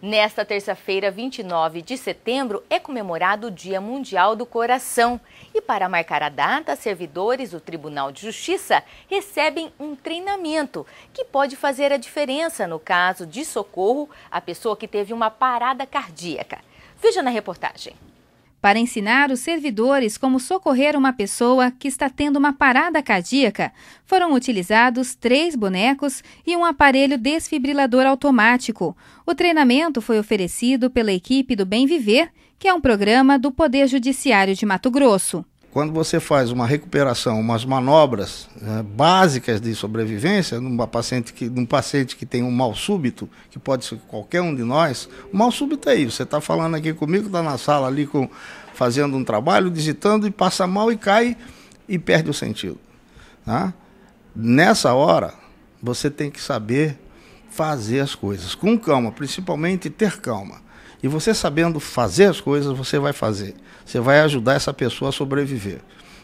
Nesta terça-feira, 29 de setembro, é comemorado o Dia Mundial do Coração. E para marcar a data, servidores do Tribunal de Justiça recebem um treinamento que pode fazer a diferença no caso de socorro à pessoa que teve uma parada cardíaca. Veja na reportagem para ensinar os servidores como socorrer uma pessoa que está tendo uma parada cardíaca, foram utilizados três bonecos e um aparelho desfibrilador automático. O treinamento foi oferecido pela equipe do Bem Viver, que é um programa do Poder Judiciário de Mato Grosso. Quando você faz uma recuperação, umas manobras né, básicas de sobrevivência, num paciente que, num paciente que tem um mal súbito, que pode ser qualquer um de nós, o mal súbito é isso. Você está falando aqui comigo, está na sala ali com, fazendo um trabalho, digitando e passa mal e cai e perde o sentido. Tá? Nessa hora, você tem que saber fazer as coisas com calma, principalmente ter calma. E você sabendo fazer as coisas, você vai fazer. Você vai ajudar essa pessoa a sobreviver.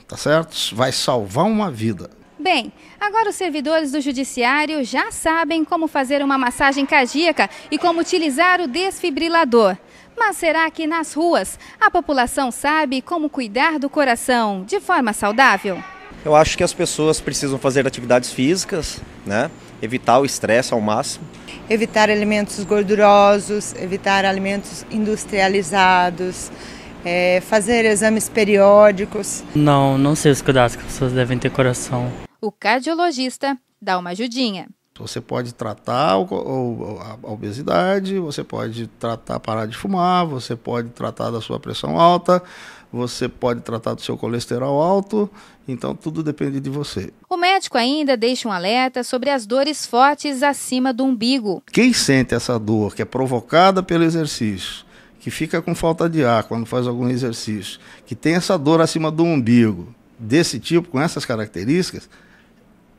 Tá certo? Vai salvar uma vida. Bem, agora os servidores do Judiciário já sabem como fazer uma massagem cardíaca e como utilizar o desfibrilador. Mas será que nas ruas a população sabe como cuidar do coração de forma saudável? Eu acho que as pessoas precisam fazer atividades físicas, né? evitar o estresse ao máximo. Evitar alimentos gordurosos, evitar alimentos industrializados, é, fazer exames periódicos. Não, não sei os cuidados que as pessoas devem ter coração. O cardiologista dá uma ajudinha. Você pode tratar a obesidade, você pode tratar parar de fumar, você pode tratar da sua pressão alta, você pode tratar do seu colesterol alto, então tudo depende de você. O médico ainda deixa um alerta sobre as dores fortes acima do umbigo. Quem sente essa dor que é provocada pelo exercício, que fica com falta de ar quando faz algum exercício, que tem essa dor acima do umbigo, desse tipo, com essas características,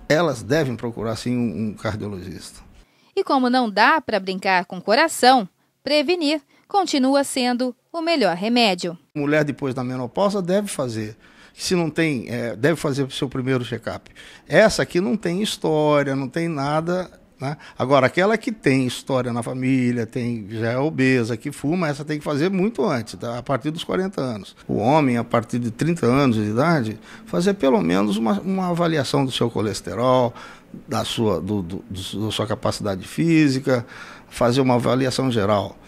elas devem procurar sim um, cardiologista. E como não dá para brincar com o coração, prevenir continua sendo o melhor remédio. Mulher depois da menopausa deve fazer se não tem, é, deve fazer o seu primeiro check-up. Essa aqui não tem história, não tem nada, né? Agora, aquela que tem história na família, tem já é obesa, que fuma, essa tem que fazer muito antes, tá? a partir dos 40 anos. O homem, a partir de 30 anos de idade, fazer pelo menos uma, uma avaliação do seu colesterol, da sua, do, do, do, da sua capacidade física, fazer uma avaliação geral.